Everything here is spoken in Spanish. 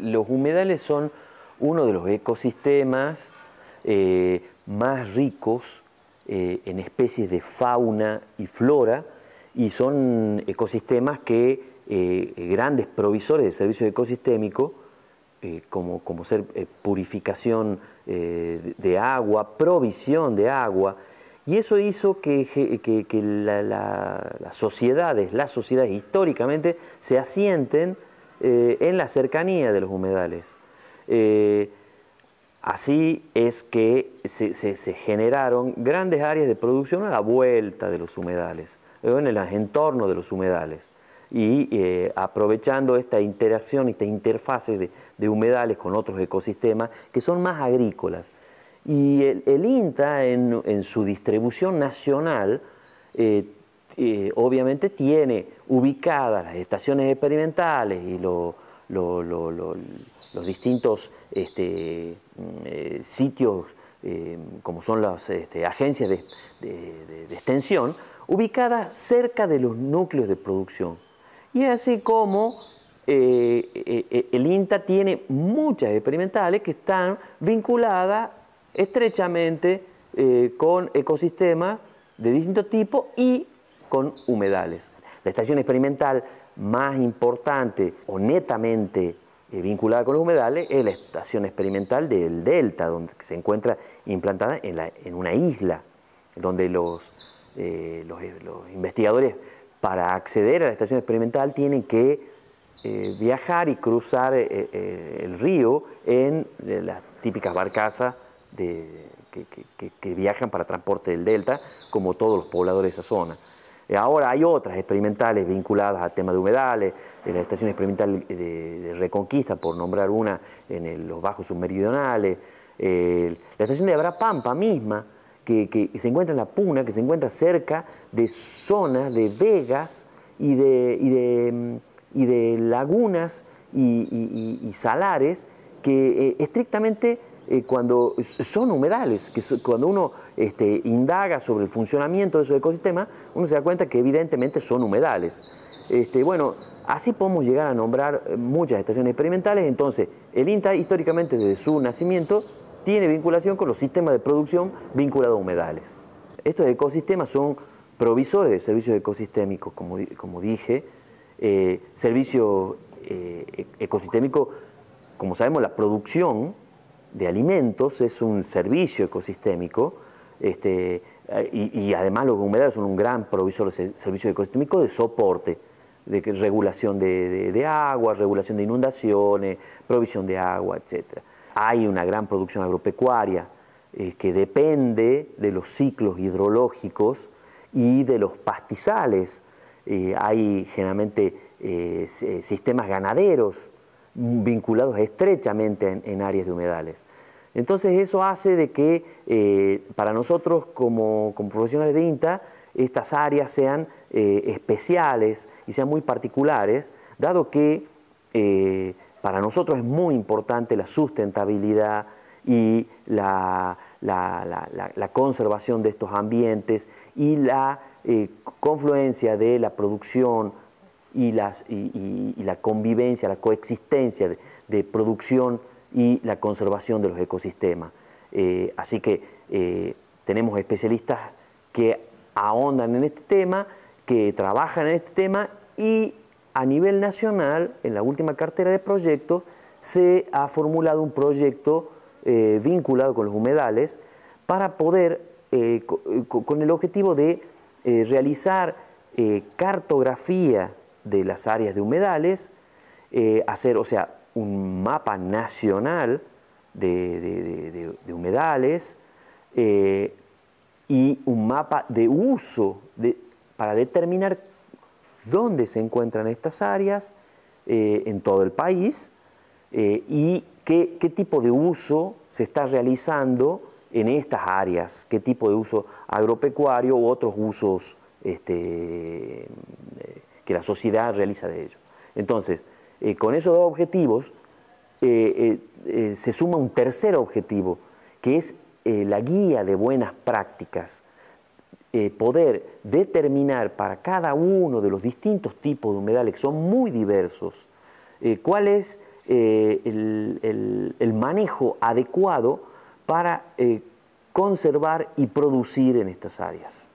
los humedales son uno de los ecosistemas eh, más ricos eh, en especies de fauna y flora y son ecosistemas que eh, grandes provisores de servicio ecosistémico, como, ser purificación de agua, provisión de agua, y eso hizo que, las sociedades, las sociedades históricamente se asienten eh, en la cercanía de los humedales. Eh, así es que se, generaron grandes áreas de producción a la vuelta de los humedales, eh, en el entorno de los humedales. Y aprovechando esta interacción, esta interfaces de, humedales con otros ecosistemas que son más agrícolas. Y el, INTA en, en, su distribución nacional eh, obviamente tiene ubicadas las estaciones experimentales y los distintos este, mm, eh, sitios, eh, como son las este, agencias de, extensión, ubicadas cerca de los núcleos de producción. Y así como el INTA tiene muchas experimentales que están vinculadas estrechamente con ecosistemas de distinto tipo y con humedales. La estación experimental más importante o netamente eh, vinculada con los humedales es la estación experimental del Delta, donde se encuentra implantada en, una isla, donde eh, eh, los, investigadores para acceder a la estación experimental tienen que viajar y cruzar el río en las típicas barcazas que viajan para transporte del Delta, como todos los pobladores de esa zona. Eh, ahora hay otras experimentales vinculadas al tema de humedales, la estación experimental de, Reconquista, por nombrar una, en los bajos submeridionales, la estación de Abrapampa misma, que, se encuentra en la Puna, que se encuentra cerca de zonas de vegas y de, lagunas y, salares que eh, estrictamente eh, cuando son humedales, que cuando uno este, indaga sobre el funcionamiento de esos ecosistemas, uno se da cuenta que evidentemente son humedales. Este, bueno, así podemos llegar a nombrar eh, muchas estaciones experimentales, entonces el INTA históricamente desde su nacimiento tiene vinculación con los sistemas de producción vinculados a humedales. Estos ecosistemas son provisores de servicios ecosistémicos, como, dije, eh, servicios ecosistémicos, como sabemos, la producción de alimentos, es un servicio ecosistémico, este, y, además los humedales son un gran provisor de servicio ecosistémico de soporte, de regulación de, agua, regulación de inundaciones, provisión de agua, etc. Hay una gran producción agropecuaria eh, que depende de los ciclos hidrológicos y de los pastizales. Eh, hay generalmente eh, sistemas ganaderos vinculados estrechamente en, áreas de humedales. Entonces eso hace de que eh, para nosotros como, profesionales de INTA estas áreas sean eh, especiales y sean muy particulares, dado que eh, para nosotros es muy importante la sustentabilidad y la, la conservación de estos ambientes y la confluencia de la producción y, la convivencia, la coexistencia de, producción y la conservación de los ecosistemas. Eh, así que eh, tenemos especialistas que ahondan en este tema, que trabajan en este tema y a nivel nacional, en la última cartera de proyectos, se ha formulado un proyecto eh, vinculado con los humedales para poder, con el objetivo de realizar cartografía de las áreas de humedales, eh, hacer, o sea, un mapa nacional de, humedales eh, y un mapa de uso para determinar dónde se encuentran estas áreas eh, en todo el país y qué, tipo de uso se está realizando en estas áreas, qué tipo de uso agropecuario u otros usos este, que la sociedad realiza de ello. Entonces, eh, con esos dos objetivos eh, eh, se suma un tercer objetivo, que es la guía de buenas prácticas, poder determinar para cada uno de los distintos tipos de humedales, que son muy diversos, cuál es el, manejo adecuado para conservar y producir en estas áreas.